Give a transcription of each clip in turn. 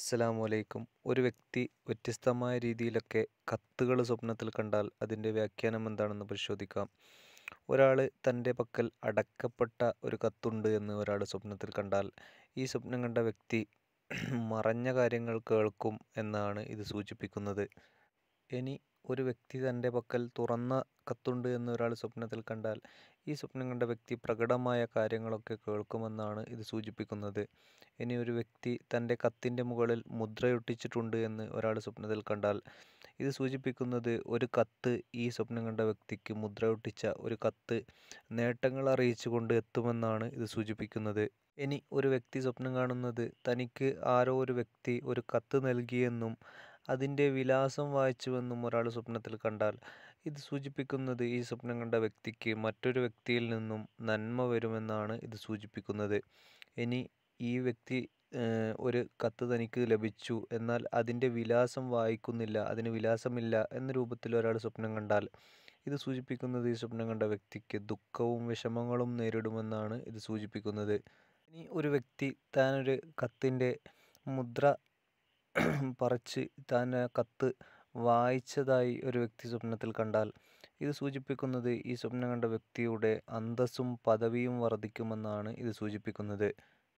അസ്സലാമലൈക്കും ഒരു വ്യക്തി വ്യത്യസ്തമായ രീതിയിലൊക്കെ കത്തുകൾ സ്വപ്നത്തിൽ കണ്ടാൽ അതിൻ്റെ വ്യാഖ്യാനം എന്താണെന്ന് പരിശോധിക്കാം ഒരാൾ തൻ്റെ പക്കൽ അടക്കപ്പെട്ട ഒരു കത്തുണ്ട് എന്ന് ഒരാൾ സ്വപ്നത്തിൽ കണ്ടാൽ ഈ സ്വപ്നം കണ്ട വ്യക്തി മറഞ്ഞ കാര്യങ്ങൾ കേൾക്കും എന്നാണ് ഇത് സൂചിപ്പിക്കുന്നത് ഇനി ഒരു വ്യക്തി തൻ്റെ പക്കൽ തുറന്ന കത്തുണ്ട് എന്ന് ഒരാൾ സ്വപ്നത്തിൽ കണ്ടാൽ ഈ സ്വപ്നം കണ്ട വ്യക്തി പ്രകടമായ കാര്യങ്ങളൊക്കെ കേൾക്കുമെന്നാണ് ഇത് സൂചിപ്പിക്കുന്നത് ഇനി ഒരു വ്യക്തി തൻ്റെ കത്തിൻ്റെ മുകളിൽ മുദ്രയൊട്ടിച്ചിട്ടുണ്ട് എന്ന് ഒരാൾ സ്വപ്നത്തിൽ കണ്ടാൽ ഇത് സൂചിപ്പിക്കുന്നത് ഒരു കത്ത് ഈ സ്വപ്നം കണ്ട വ്യക്തിക്ക് മുദ്രയൊട്ടിച്ച ഒരു കത്ത് നേട്ടങ്ങൾ അറിയിച്ചുകൊണ്ട് എത്തുമെന്നാണ് ഇത് സൂചിപ്പിക്കുന്നത് ഇനി ഒരു വ്യക്തി സ്വപ്നം കാണുന്നത് തനിക്ക് ആരോ ഒരു വ്യക്തി ഒരു കത്ത് നൽകിയെന്നും അതിൻ്റെ വിലാസം വായിച്ചുവെന്നും ഒരാൾ സ്വപ്നത്തിൽ കണ്ടാൽ ഇത് സൂചിപ്പിക്കുന്നത് ഈ സ്വപ്നം കണ്ട വ്യക്തിക്ക് മറ്റൊരു വ്യക്തിയിൽ നിന്നും നന്മ വരുമെന്നാണ് ഇത് സൂചിപ്പിക്കുന്നത് ഇനി ഈ വ്യക്തി ഒരു കത്ത് തനിക്ക് ലഭിച്ചു എന്നാൽ അതിൻ്റെ വിലാസം വായിക്കുന്നില്ല അതിന് വിലാസമില്ല എന്ന രൂപത്തിൽ ഒരാൾ സ്വപ്നം കണ്ടാൽ ഇത് സൂചിപ്പിക്കുന്നത് ഈ സ്വപ്നം കണ്ട വ്യക്തിക്ക് ദുഃഖവും വിഷമങ്ങളും നേരിടുമെന്നാണ് ഇത് സൂചിപ്പിക്കുന്നത് ഇനി ഒരു വ്യക്തി താനൊരു കത്തിൻ്റെ മുദ്ര പറിച്ച് താൻ കത്ത് വായിച്ചതായി ഒരു വ്യക്തി സ്വപ്നത്തിൽ കണ്ടാൽ ഇത് സൂചിപ്പിക്കുന്നത് ഈ സ്വപ്നം കണ്ട വ്യക്തിയുടെ അന്തസ്സും പദവിയും വർദ്ധിക്കുമെന്നാണ് ഇത് സൂചിപ്പിക്കുന്നത്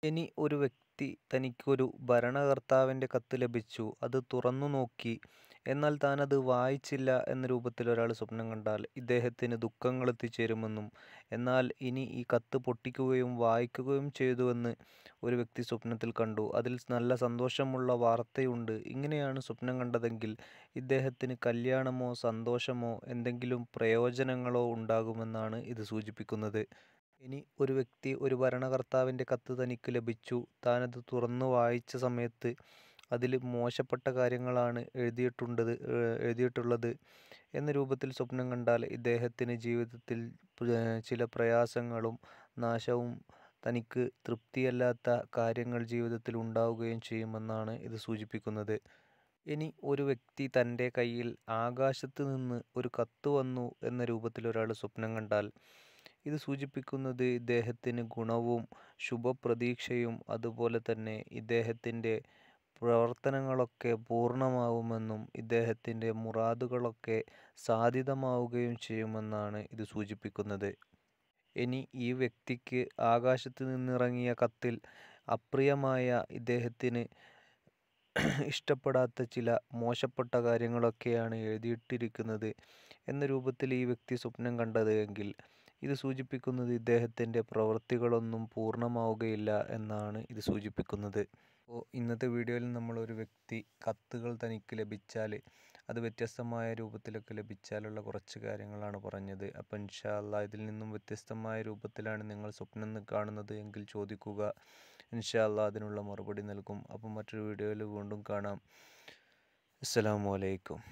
ഇനി ഒരു വ്യക്തി തനിക്കൊരു ഭരണകർത്താവിൻ്റെ കത്ത് ലഭിച്ചു അത് തുറന്നു നോക്കി എന്നാൽ അത് വായിച്ചില്ല എന്ന രൂപത്തിൽ ഒരാൾ സ്വപ്നം കണ്ടാൽ ഇദ്ദേഹത്തിന് ദുഃഖങ്ങൾ എത്തിച്ചേരുമെന്നും എന്നാൽ ഇനി ഈ കത്ത് പൊട്ടിക്കുകയും വായിക്കുകയും ചെയ്തുവെന്ന് ഒരു വ്യക്തി സ്വപ്നത്തിൽ കണ്ടു അതിൽ നല്ല സന്തോഷമുള്ള വാർത്തയുണ്ട് ഇങ്ങനെയാണ് സ്വപ്നം കണ്ടതെങ്കിൽ ഇദ്ദേഹത്തിന് കല്യാണമോ സന്തോഷമോ എന്തെങ്കിലും പ്രയോജനങ്ങളോ ഉണ്ടാകുമെന്നാണ് ഇത് സൂചിപ്പിക്കുന്നത് ഇനി ഒരു വ്യക്തി ഒരു ഭരണകർത്താവിൻ്റെ കത്ത് തനിക്ക് ലഭിച്ചു താനത് തുറന്നു വായിച്ച സമയത്ത് അതിൽ മോശപ്പെട്ട കാര്യങ്ങളാണ് എഴുതിയിട്ടുണ്ടത് എഴുതിയിട്ടുള്ളത് എന്ന രൂപത്തിൽ സ്വപ്നം കണ്ടാൽ ഇദ്ദേഹത്തിന് ജീവിതത്തിൽ ചില പ്രയാസങ്ങളും നാശവും തനിക്ക് തൃപ്തിയല്ലാത്ത കാര്യങ്ങൾ ജീവിതത്തിൽ ഉണ്ടാവുകയും ചെയ്യുമെന്നാണ് ഇത് സൂചിപ്പിക്കുന്നത് ഇനി ഒരു വ്യക്തി തൻ്റെ കയ്യിൽ ആകാശത്ത് നിന്ന് ഒരു കത്ത് വന്നു എന്ന രൂപത്തിൽ ഒരാൾ സ്വപ്നം കണ്ടാൽ ഇത് സൂചിപ്പിക്കുന്നത് ഇദ്ദേഹത്തിന് ഗുണവും ശുഭപ്രതീക്ഷയും അതുപോലെ തന്നെ ഇദ്ദേഹത്തിൻ്റെ പ്രവർത്തനങ്ങളൊക്കെ പൂർണ്ണമാവുമെന്നും ഇദ്ദേഹത്തിൻ്റെ മുറാദുകളൊക്കെ സാധിതമാവുകയും ചെയ്യുമെന്നാണ് ഇത് സൂചിപ്പിക്കുന്നത് ഇനി ഈ വ്യക്തിക്ക് ആകാശത്ത് നിന്നിറങ്ങിയ കത്തിൽ അപ്രിയമായ ഇദ്ദേഹത്തിന് ഇഷ്ടപ്പെടാത്ത ചില മോശപ്പെട്ട കാര്യങ്ങളൊക്കെയാണ് എഴുതിയിട്ടിരിക്കുന്നത് എന്ന രൂപത്തിൽ ഈ വ്യക്തി സ്വപ്നം കണ്ടത് എങ്കിൽ ഇത് സൂചിപ്പിക്കുന്നത് ഇദ്ദേഹത്തിൻ്റെ പ്രവൃത്തികളൊന്നും പൂർണ്ണമാവുകയില്ല എന്നാണ് ഇത് സൂചിപ്പിക്കുന്നത് അപ്പോൾ ഇന്നത്തെ വീഡിയോയിൽ നമ്മളൊരു വ്യക്തി കത്തുകൾ തനിക്ക് ലഭിച്ചാൽ അത് വ്യത്യസ്തമായ രൂപത്തിലൊക്കെ ലഭിച്ചാലുള്ള കുറച്ച് കാര്യങ്ങളാണ് പറഞ്ഞത് ഇൻഷാ ഇൻഷാല്ല ഇതിൽ നിന്നും വ്യത്യസ്തമായ രൂപത്തിലാണ് നിങ്ങൾ സ്വപ്നം കാണുന്നത് എങ്കിൽ ചോദിക്കുക ഇൻഷാല്ല അതിനുള്ള മറുപടി നൽകും അപ്പം മറ്റൊരു വീഡിയോയിൽ വീണ്ടും കാണാം അസ്സാം വലൈക്കും